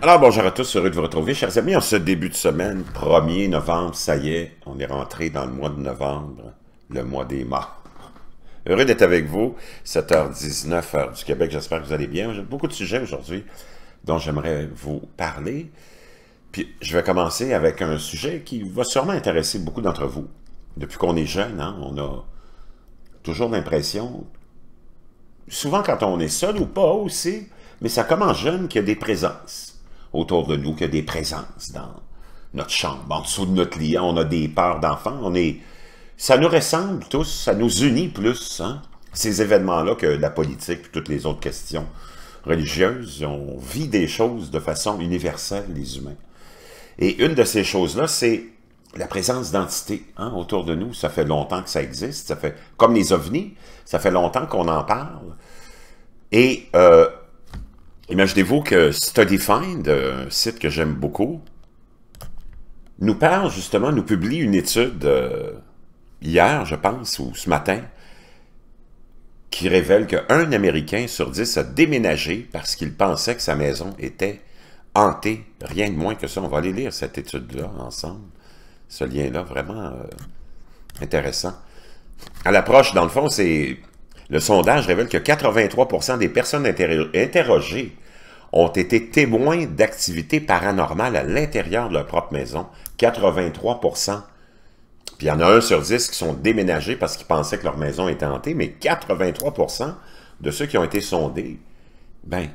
Alors bonjour à tous, heureux de vous retrouver, chers amis, en ce début de semaine, 1er novembre, ça y est, on est rentré dans le mois de novembre, le mois des morts. Heureux d'être avec vous, 7h19, heure du Québec, j'espère que vous allez bien. J'ai beaucoup de sujets aujourd'hui dont j'aimerais vous parler. Puis je vais commencer avec un sujet qui va sûrement intéresser beaucoup d'entre vous. Depuis qu'on est jeune, hein, on a toujours l'impression, souvent quand on est seul ou pas aussi, mais ça commence jeune qu'il y a des présences autour de nous, qu'il y a des présences dans notre chambre, en dessous de notre lit, hein. on a des peurs d'enfants, on est... Ça nous ressemble tous, ça nous unit plus, hein? ces événements-là que la politique et toutes les autres questions religieuses. On vit des choses de façon universelle, les humains. Et une de ces choses-là, c'est la présence d'entités hein, autour de nous. Ça fait longtemps que ça existe, ça fait comme les ovnis, ça fait longtemps qu'on en parle. Et euh, Imaginez-vous que StudyFind, euh, un site que j'aime beaucoup, nous parle justement, nous publie une étude euh, hier, je pense, ou ce matin, qui révèle qu'un Américain sur dix a déménagé parce qu'il pensait que sa maison était hantée. Rien de moins que ça. On va aller lire cette étude-là ensemble. Ce lien-là, vraiment euh, intéressant. À l'approche, dans le fond, c'est le sondage révèle que 83 des personnes interrogées ont été témoins d'activités paranormales à l'intérieur de leur propre maison. 83 Puis il y en a un sur dix qui sont déménagés parce qu'ils pensaient que leur maison était hantée, mais 83 de ceux qui ont été sondés, ben,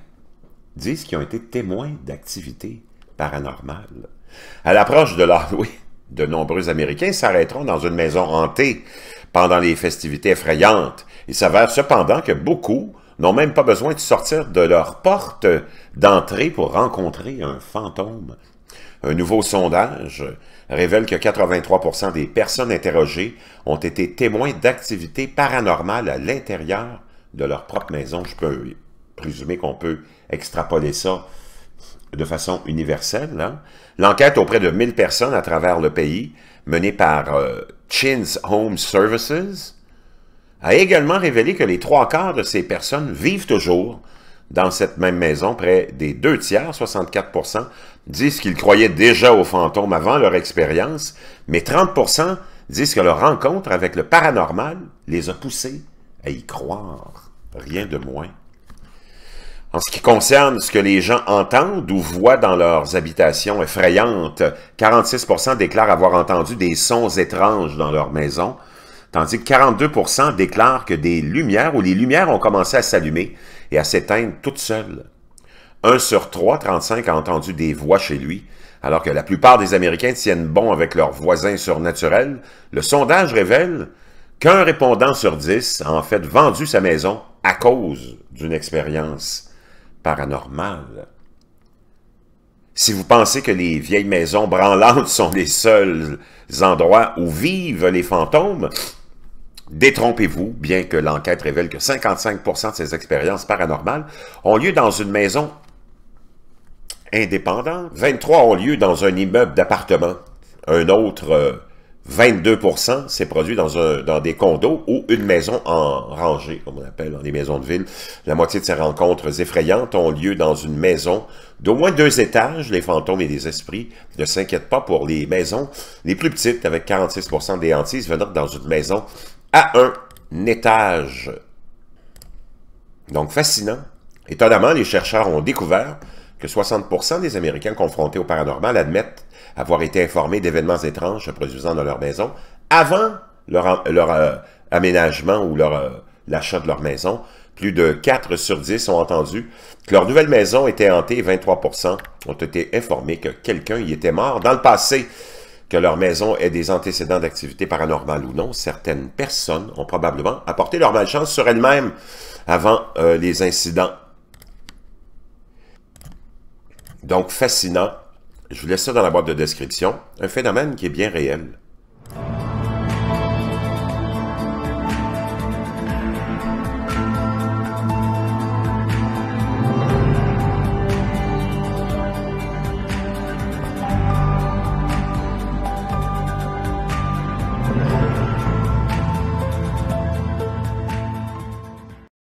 disent qu'ils ont été témoins d'activités paranormales. À l'approche de l'Halloween, de nombreux Américains s'arrêteront dans une maison hantée pendant les festivités effrayantes. Il s'avère cependant que beaucoup n'ont même pas besoin de sortir de leur porte d'entrée pour rencontrer un fantôme. Un nouveau sondage révèle que 83 des personnes interrogées ont été témoins d'activités paranormales à l'intérieur de leur propre maison. Je peux présumer qu'on peut extrapoler ça de façon universelle. Hein. L'enquête auprès de 1000 personnes à travers le pays, menée par euh, Chin's Home Services, a également révélé que les trois quarts de ces personnes vivent toujours dans cette même maison. Près des deux tiers, 64 disent qu'ils croyaient déjà aux fantômes avant leur expérience, mais 30 disent que leur rencontre avec le paranormal les a poussés à y croire. Rien de moins. En ce qui concerne ce que les gens entendent ou voient dans leurs habitations effrayantes, 46 déclarent avoir entendu des sons étranges dans leur maison, tandis que 42 déclarent que des lumières ou les lumières ont commencé à s'allumer et à s'éteindre toutes seules. 1 sur 3, 35, a entendu des voix chez lui, alors que la plupart des Américains tiennent bon avec leurs voisins surnaturels. Le sondage révèle qu'un répondant sur 10 a en fait vendu sa maison à cause d'une expérience paranormal. Si vous pensez que les vieilles maisons branlantes sont les seuls endroits où vivent les fantômes, détrompez-vous, bien que l'enquête révèle que 55% de ces expériences paranormales ont lieu dans une maison indépendante, 23 ont lieu dans un immeuble d'appartement, un autre euh, 22 s'est produit dans, un, dans des condos ou une maison en rangée, comme on appelle dans les maisons de ville. La moitié de ces rencontres effrayantes ont lieu dans une maison d'au moins deux étages. Les fantômes et les esprits ne s'inquiètent pas pour les maisons les plus petites, avec 46 des hantises venant dans une maison à un étage. Donc fascinant. Étonnamment, les chercheurs ont découvert que 60 des Américains confrontés au paranormal admettent avoir été informés d'événements étranges se produisant dans leur maison avant leur, euh, aménagement ou euh, l'achat de leur maison. Plus de 4 sur 10 ont entendu que leur nouvelle maison était hantée 23 ont été informés que quelqu'un y était mort dans le passé. Que leur maison ait des antécédents d'activité paranormales ou non, certaines personnes ont probablement apporté leur malchance sur elles-mêmes avant euh, les incidents donc fascinant. Je vous laisse ça dans la boîte de description. Un phénomène qui est bien réel.